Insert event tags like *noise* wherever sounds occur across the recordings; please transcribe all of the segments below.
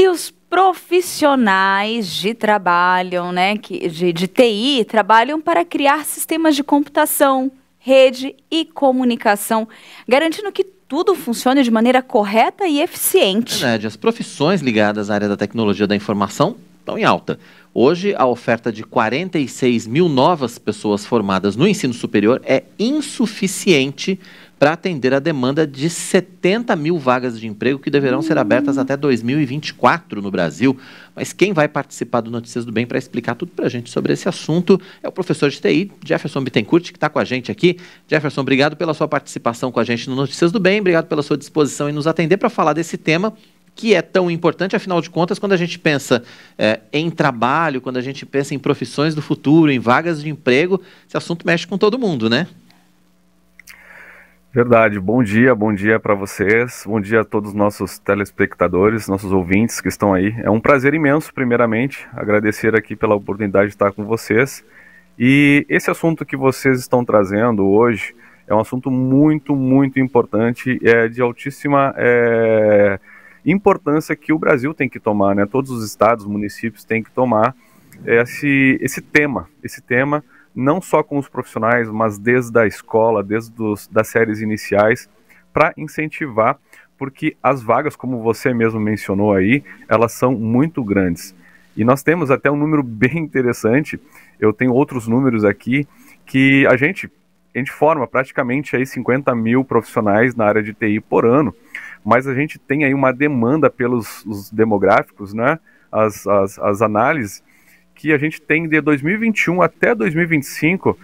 E os profissionais de trabalho, né, que, de, de TI, trabalham para criar sistemas de computação, rede e comunicação, garantindo que tudo funcione de maneira correta e eficiente. É verdade, as profissões ligadas à área da tecnologia da informação estão em alta. Hoje, a oferta de 46 mil novas pessoas formadas no ensino superior é insuficiente para atender a demanda de 70 mil vagas de emprego que deverão ser abertas uhum. até 2024 no Brasil. Mas quem vai participar do Notícias do Bem para explicar tudo para a gente sobre esse assunto é o professor de TI, Jefferson Bittencourt, que está com a gente aqui. Jefferson, obrigado pela sua participação com a gente no Notícias do Bem, obrigado pela sua disposição em nos atender para falar desse tema que é tão importante, afinal de contas, quando a gente pensa é, em trabalho, quando a gente pensa em profissões do futuro, em vagas de emprego, esse assunto mexe com todo mundo, né? Verdade. Bom dia, bom dia para vocês, bom dia a todos os nossos telespectadores, nossos ouvintes que estão aí. É um prazer imenso, primeiramente, agradecer aqui pela oportunidade de estar com vocês. E esse assunto que vocês estão trazendo hoje é um assunto muito, muito importante, é de altíssima é, importância que o Brasil tem que tomar, né? Todos os estados, municípios têm que tomar esse, esse tema, esse tema não só com os profissionais, mas desde a escola, desde os, das séries iniciais, para incentivar, porque as vagas, como você mesmo mencionou aí, elas são muito grandes. E nós temos até um número bem interessante, eu tenho outros números aqui, que a gente, a gente forma praticamente aí 50 mil profissionais na área de TI por ano, mas a gente tem aí uma demanda pelos demográficos, né? As, as, as análises, que a gente tem de 2021 até 2025,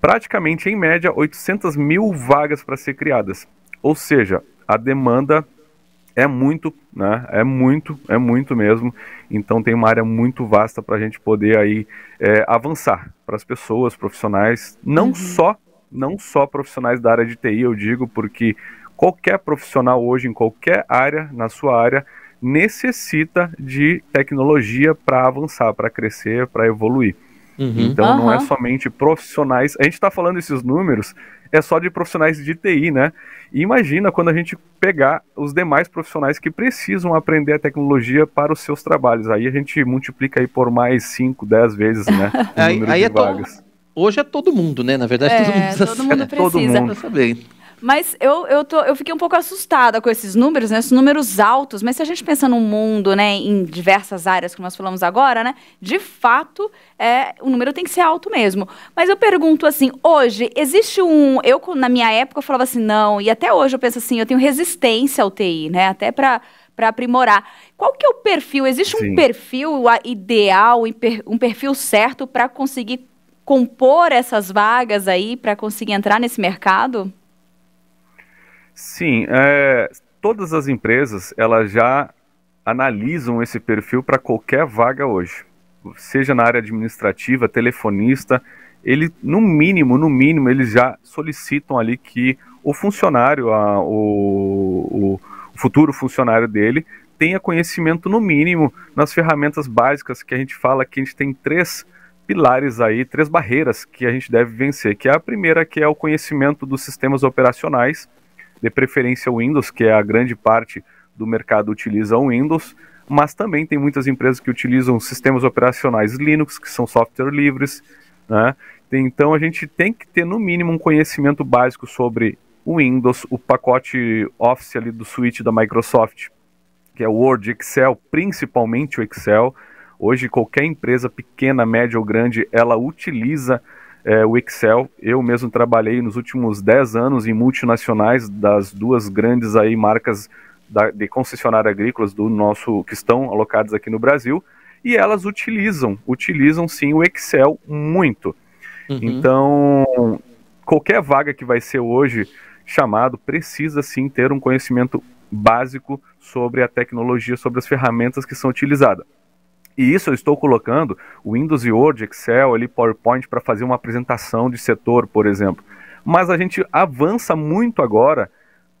praticamente em média 800 mil vagas para ser criadas. Ou seja, a demanda é muito, né? É muito, é muito mesmo. Então tem uma área muito vasta para a gente poder aí é, avançar para as pessoas, profissionais, não uhum. só, não só profissionais da área de TI, eu digo, porque qualquer profissional hoje em qualquer área, na sua área, necessita de tecnologia para avançar, para crescer, para evoluir. Uhum. Então uhum. não é somente profissionais. A gente está falando esses números é só de profissionais de TI, né? E imagina quando a gente pegar os demais profissionais que precisam aprender a tecnologia para os seus trabalhos. Aí a gente multiplica aí por mais 5, 10 vezes, né? *laughs* aí, aí é vagas. To... Hoje é todo mundo, né? Na verdade, é, todo mundo precisa. Todo mundo *laughs* é precisa. Todo mundo. saber. Mas eu, eu, tô, eu fiquei um pouco assustada com esses números, né? Esses números altos. Mas se a gente pensa no mundo, né? Em diversas áreas, como nós falamos agora, né? De fato, é, o número tem que ser alto mesmo. Mas eu pergunto assim, hoje, existe um... Eu, na minha época, eu falava assim, não. E até hoje eu penso assim, eu tenho resistência ao TI, né? Até para para aprimorar. Qual que é o perfil? Existe Sim. um perfil ideal, um perfil certo para conseguir compor essas vagas aí, para conseguir entrar nesse mercado? Sim, é, todas as empresas elas já analisam esse perfil para qualquer vaga hoje, seja na área administrativa, telefonista, ele no mínimo, no mínimo eles já solicitam ali que o funcionário, a, o, o futuro funcionário dele tenha conhecimento no mínimo nas ferramentas básicas que a gente fala que a gente tem três pilares aí, três barreiras que a gente deve vencer, que é a primeira que é o conhecimento dos sistemas operacionais, de preferência o Windows, que é a grande parte do mercado utiliza o Windows, mas também tem muitas empresas que utilizam sistemas operacionais Linux, que são software livres, né? Então a gente tem que ter no mínimo um conhecimento básico sobre o Windows, o pacote Office ali do Switch da Microsoft, que é Word, Excel, principalmente o Excel. Hoje qualquer empresa pequena, média ou grande, ela utiliza é, o Excel. Eu mesmo trabalhei nos últimos 10 anos em multinacionais das duas grandes aí marcas da, de concessionária agrícolas do nosso que estão alocadas aqui no Brasil e elas utilizam, utilizam sim o Excel muito. Uhum. Então, qualquer vaga que vai ser hoje chamado precisa sim ter um conhecimento básico sobre a tecnologia, sobre as ferramentas que são utilizadas. E isso eu estou colocando o Windows e Word, Excel, ali PowerPoint para fazer uma apresentação de setor, por exemplo. Mas a gente avança muito agora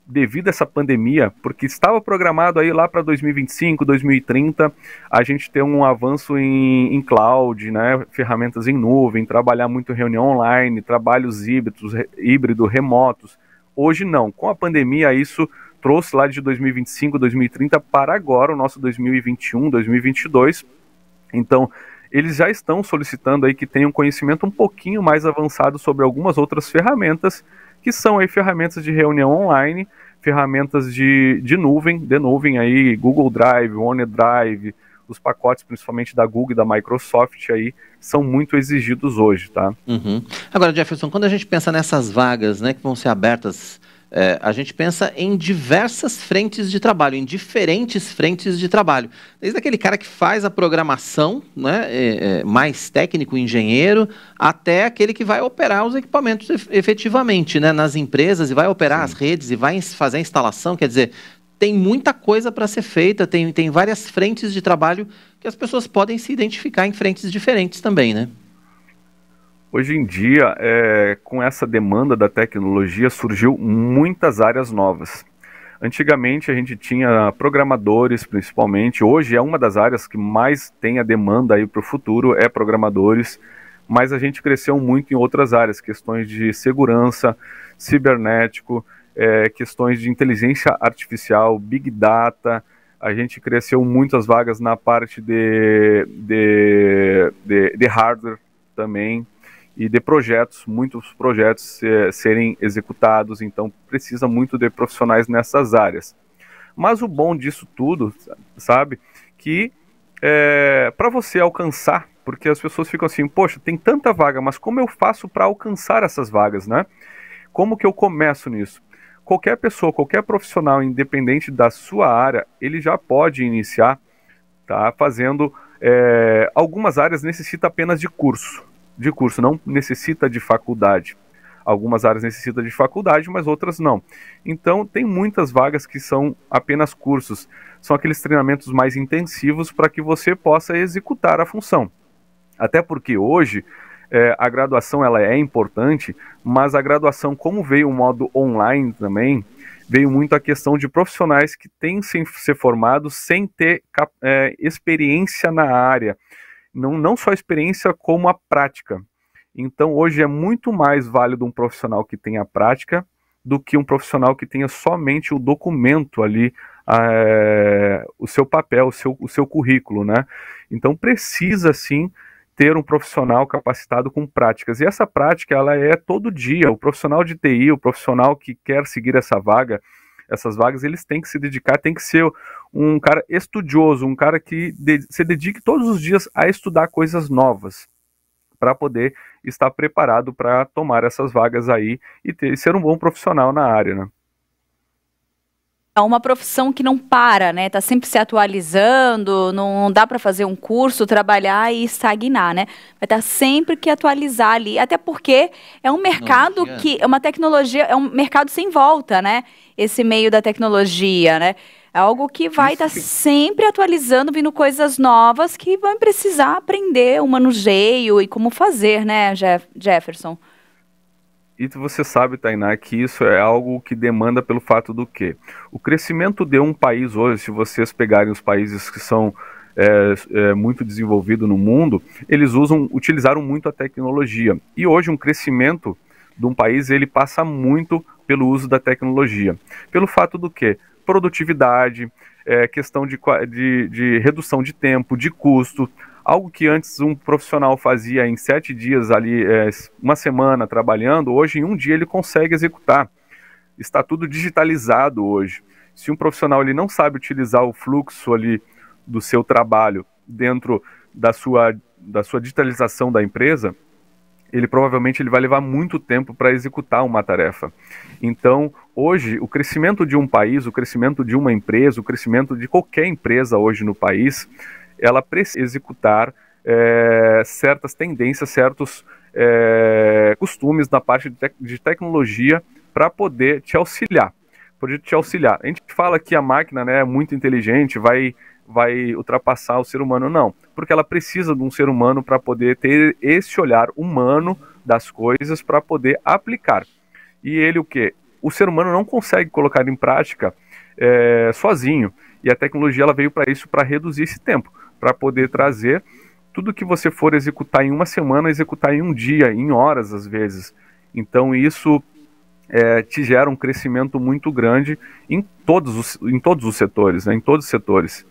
devido a essa pandemia, porque estava programado aí lá para 2025, 2030, a gente ter um avanço em, em, cloud, né, ferramentas em nuvem, trabalhar muito reunião online, trabalhos híbridos, híbrido, remotos. Hoje não. Com a pandemia, isso trouxe lá de 2025, 2030 para agora, o nosso 2021, 2022, então, eles já estão solicitando aí que tenham um conhecimento um pouquinho mais avançado sobre algumas outras ferramentas, que são aí ferramentas de reunião online, ferramentas de, de nuvem, de nuvem aí, Google Drive, OneDrive, os pacotes, principalmente da Google e da Microsoft, aí, são muito exigidos hoje, tá? Uhum. Agora, Jefferson, quando a gente pensa nessas vagas, né, que vão ser abertas é, a gente pensa em diversas frentes de trabalho, em diferentes frentes de trabalho. Desde aquele cara que faz a programação, né, é, é, mais técnico, engenheiro, até aquele que vai operar os equipamentos efetivamente né, nas empresas e vai operar Sim. as redes e vai fazer a instalação. Quer dizer, tem muita coisa para ser feita, tem, tem várias frentes de trabalho que as pessoas podem se identificar em frentes diferentes também, né? Hoje em dia, é, com essa demanda da tecnologia, surgiu muitas áreas novas. Antigamente a gente tinha programadores, principalmente. Hoje é uma das áreas que mais tem a demanda aí para o futuro é programadores. Mas a gente cresceu muito em outras áreas, questões de segurança, cibernético, é, questões de inteligência artificial, big data. A gente cresceu muitas vagas na parte de, de, de, de hardware também e de projetos, muitos projetos é, serem executados, então precisa muito de profissionais nessas áreas. Mas o bom disso tudo, sabe, que é, eh, para você alcançar, porque as pessoas ficam assim, poxa, tem tanta vaga, mas como eu faço para alcançar essas vagas, né? Como que eu começo nisso? Qualquer pessoa, qualquer profissional, independente da sua área, ele já pode iniciar, tá? Fazendo é, algumas áreas necessita apenas de curso, de curso, não necessita de faculdade. Algumas áreas necessitam de faculdade, mas outras não. Então, tem muitas vagas que são apenas cursos. São aqueles treinamentos mais intensivos para que você possa executar a função. Até porque hoje é, a graduação ela é importante, mas a graduação, como veio o modo online também, veio muito a questão de profissionais que têm que ser formados sem ter é, experiência na área não, não só a experiência, como a prática. Então, hoje é muito mais válido um profissional que tenha a prática do que um profissional que tenha somente o documento ali, ah, é, o seu papel, o seu, o seu currículo, né? Então, precisa sim ter um profissional capacitado com práticas. E essa prática, ela é todo dia. O profissional de TI, o profissional que quer seguir essa vaga, essas vagas, eles têm que se dedicar, tem que ser um cara estudioso, um cara que de se dedique todos os dias a estudar coisas novas para poder estar preparado para tomar essas vagas aí e, ter, e ser um bom profissional na área, né? é uma profissão que não para, né? Tá sempre se atualizando, não, dá para fazer um curso, trabalhar e estagnar, né? Vai estar tá sempre que atualizar ali, até porque é um mercado que é uma tecnologia, é um mercado sem volta, né? Esse meio da tecnologia, né? É algo que vai estar tá sempre atualizando, vindo coisas novas que vão precisar aprender o manuseio e como fazer, né, Jefferson? E você sabe, Tainá, que isso é algo que demanda pelo fato do quê? O crescimento de um país hoje, se vocês pegarem os países que são é, é, muito desenvolvidos no mundo, eles usam, utilizaram muito a tecnologia. E hoje um crescimento de um país ele passa muito pelo uso da tecnologia. Pelo fato do quê? Produtividade, é, questão de, de, de redução de tempo, de custo. Algo que antes um profissional fazia em sete dias ali, é, uma semana trabalhando, hoje em um dia ele consegue executar. Está tudo digitalizado hoje. Se um profissional ele não sabe utilizar o fluxo ali do seu trabalho dentro da sua, da sua digitalização da empresa, ele provavelmente ele vai levar muito tempo para executar uma tarefa. Então, hoje, o crescimento de um país, o crescimento de uma empresa, o crescimento de qualquer empresa hoje no país, ela precisa executar é, certas tendências, certos é, costumes na parte de, te de tecnologia para poder te auxiliar. Poder te auxiliar. A gente fala que a máquina né, é muito inteligente, vai, vai ultrapassar o ser humano, não. Porque ela precisa de um ser humano para poder ter esse olhar humano das coisas para poder aplicar. E ele o que? O ser humano não consegue colocar em prática é, sozinho. E a tecnologia ela veio para isso, para reduzir esse tempo para poder trazer tudo que você for executar em uma semana, executar em um dia, em horas às vezes. Então isso é, te gera um crescimento muito grande em todos os, em todos os setores, né? em todos os setores.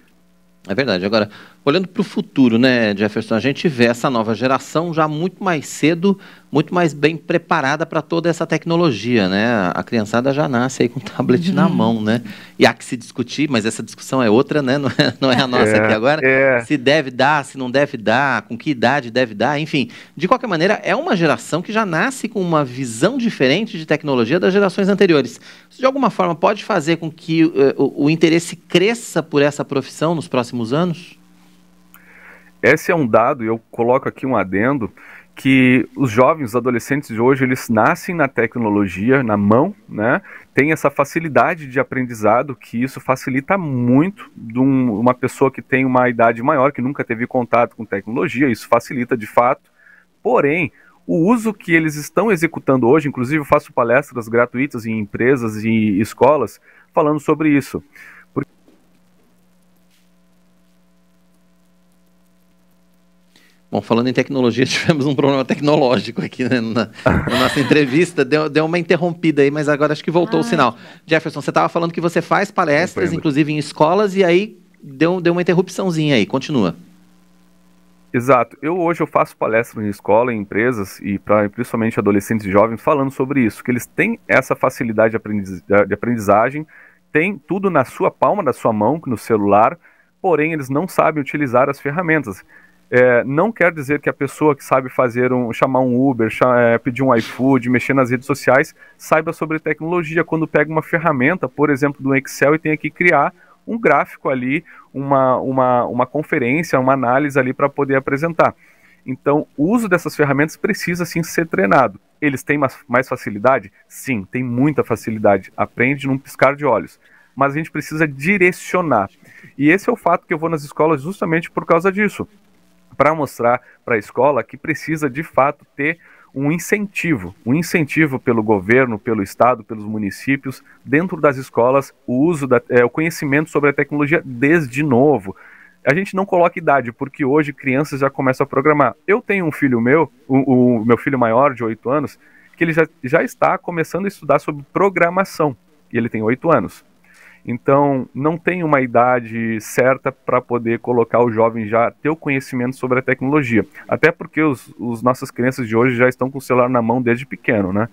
É verdade. Agora, Olhando para o futuro, né, Jefferson, a gente vê essa nova geração já muito mais cedo, muito mais bem preparada para toda essa tecnologia, né? A criançada já nasce aí com o tablet uhum. na mão, né? E há que se discutir, mas essa discussão é outra, né? Não é, não é a nossa é, aqui agora. É. Se deve dar, se não deve dar, com que idade deve dar, enfim. De qualquer maneira, é uma geração que já nasce com uma visão diferente de tecnologia das gerações anteriores. Isso, de alguma forma, pode fazer com que uh, o, o interesse cresça por essa profissão nos próximos anos? Esse é um dado, e eu coloco aqui um adendo, que os jovens, os adolescentes de hoje, eles nascem na tecnologia, na mão, né? Tem essa facilidade de aprendizado que isso facilita muito de um, uma pessoa que tem uma idade maior, que nunca teve contato com tecnologia, isso facilita de fato. Porém, o uso que eles estão executando hoje, inclusive eu faço palestras gratuitas em empresas e escolas falando sobre isso. Bom, falando em tecnologia, *laughs* tivemos um problema tecnológico aqui né, na, na, nossa entrevista. Deu, deu uma interrompida aí, mas agora acho que voltou ah, o sinal. Jefferson, você estava falando que você faz palestras, inclusive em escolas, e aí deu, deu uma interrupçãozinha aí. Continua. Exato. Eu hoje eu faço palestras em escola, em empresas e para principalmente adolescentes e jovens falando sobre isso, que eles têm essa facilidade de, aprendiz, de aprendizagem, têm tudo na sua palma da sua mão, no celular, porém eles não sabem utilizar as ferramentas. É, não quer dizer que a pessoa que sabe fazer um chamar um Uber, é, pedir um iFood, mexer nas redes sociais, saiba sobre tecnologia. Quando pega uma ferramenta, por exemplo, do Excel e tem que criar um gráfico ali, uma, uma, uma conferência, uma análise ali para poder apresentar. Então, o uso dessas ferramentas precisa sim ser treinado. Eles têm mais, mais facilidade? Sim, tem muita facilidade. Aprende num piscar de olhos. Mas a gente precisa direcionar. E esse é o fato que eu vou nas escolas justamente por causa disso para mostrar para a escola que precisa de fato ter um incentivo, um incentivo pelo governo, pelo estado, pelos municípios, dentro das escolas, o uso da, é, o conhecimento sobre a tecnologia desde novo. A gente não coloca idade, porque hoje crianças já começam a programar. Eu tenho um filho meu, o, o meu filho maior de 8 anos, que ele já, já está começando a estudar sobre programação. E ele tem 8 anos. Então, não tem uma idade certa para poder colocar o jovem já ter o conhecimento sobre a tecnologia. Até porque os, os nossas crianças de hoje já estão com o celular na mão desde pequeno, né?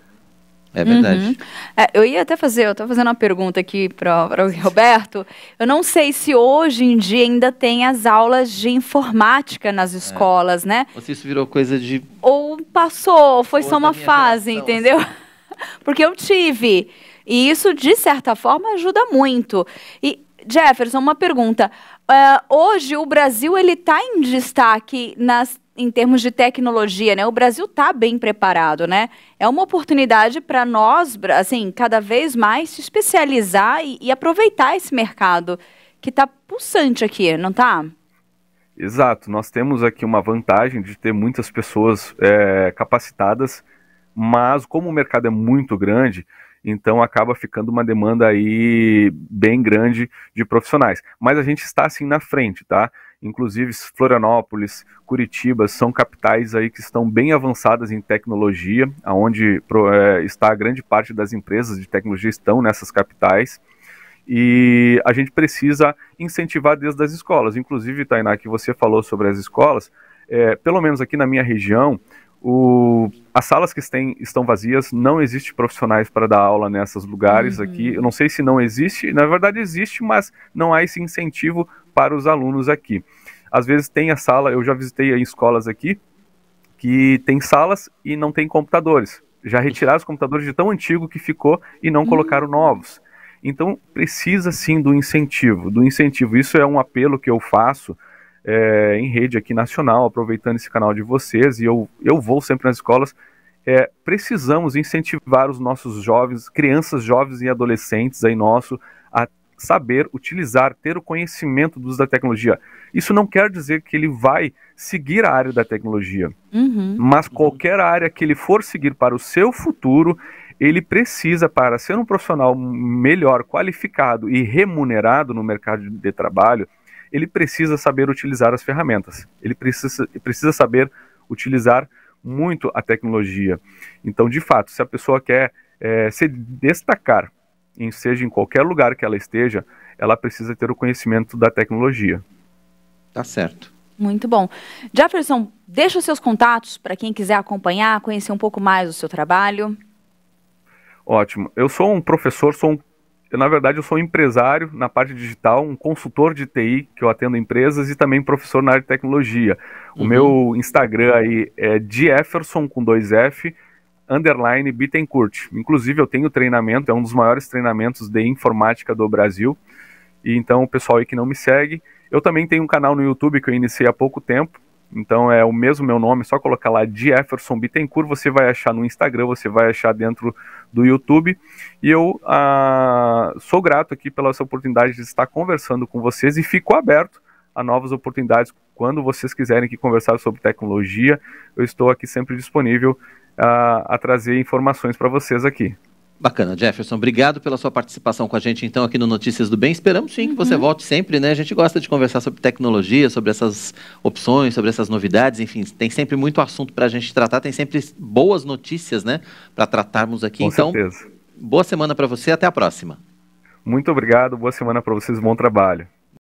É verdade. Uhum. É, eu ia até fazer, eu estou fazendo uma pergunta aqui para o Roberto. Eu não sei se hoje em dia ainda tem as aulas de informática nas é. escolas, é. né? Ou se isso virou coisa de. Ou passou, foi Ou só uma fase, geração, entendeu? Assim. *laughs* Porque eu tive. E isso, de certa forma, ajuda muito. E, Jefferson, uma pergunta. Uh, hoje, o Brasil ele está em destaque nas em termos de tecnologia, né? O Brasil está bem preparado, né? É uma oportunidade para nós, assim, cada vez mais se especializar e, e aproveitar esse mercado que está pulsante aqui, não está? Exato. Nós temos aqui uma vantagem de ter muitas pessoas é, capacitadas, mas como o mercado é muito grande, então acaba ficando uma demanda aí bem grande de profissionais. Mas a gente está assim na frente, tá? Inclusive Florianópolis, Curitiba são capitais aí que estão bem avançadas em tecnologia, aonde é, está a grande parte das empresas de tecnologia estão nessas capitais. E a gente precisa incentivar desde as escolas. Inclusive, Tainá, que você falou sobre as escolas, é, pelo menos aqui na minha região, o, as salas que estão vazias, não existe profissionais para dar aula nesses lugares uhum. aqui. Eu não sei se não existe, na verdade existe, mas não há esse incentivo para os alunos aqui. Às vezes tem a sala, eu já visitei em escolas aqui, que tem salas e não tem computadores. Já retiraram os computadores de tão antigo que ficou e não uhum. colocaram novos. Então precisa sim do incentivo, do incentivo. Isso é um apelo que eu faço é, em rede aqui nacional, aproveitando esse canal de vocês, e eu, eu vou sempre nas escolas. É, precisamos incentivar os nossos jovens, crianças, jovens e adolescentes aí nosso, a saber utilizar, ter o conhecimento do uso da tecnologia. Isso não quer dizer que ele vai seguir a área da tecnologia, uhum. mas qualquer área que ele for seguir para o seu futuro, ele precisa, para ser um profissional melhor qualificado e remunerado no mercado de trabalho, ele precisa saber utilizar as ferramentas, ele precisa, precisa saber utilizar muito a tecnologia. Então, de fato, se a pessoa quer é, se destacar, em, seja em qualquer lugar que ela esteja, ela precisa ter o conhecimento da tecnologia. Tá certo. Muito bom. Jefferson, deixa os seus contatos para quem quiser acompanhar, conhecer um pouco mais do seu trabalho. Ótimo. Eu sou um professor, sou um na verdade, eu sou um empresário na parte digital, um consultor de TI, que eu atendo empresas, e também professor na área de tecnologia. O uhum. meu Instagram aí é Jefferson com dois F, underline Bittencourt. Inclusive, eu tenho treinamento, é um dos maiores treinamentos de informática do Brasil. E então, o pessoal aí que não me segue. Eu também tenho um canal no YouTube que eu iniciei há pouco tempo, então é o mesmo meu nome, só colocar lá Jefferson Bittencourt, você vai achar no Instagram, você vai achar dentro do YouTube. E eu ah, sou grato aqui pela essa oportunidade de estar conversando com vocês e fico aberto a novas oportunidades quando vocês quiserem que conversar sobre tecnologia. Eu estou aqui sempre disponível ah, a trazer informações para vocês aqui. Bacana, Jefferson. Obrigado pela sua participação com a gente, então, aqui no Notícias do Bem. Esperamos sim que você uhum. volte sempre, né? A gente gosta de conversar sobre tecnologia, sobre essas opções, sobre essas novidades, enfim, tem sempre muito assunto para a gente tratar, tem sempre boas notícias, né, para tratarmos aqui. Com então, certeza. boa semana para você, até a próxima. Muito obrigado, boa semana para vocês, bom trabalho.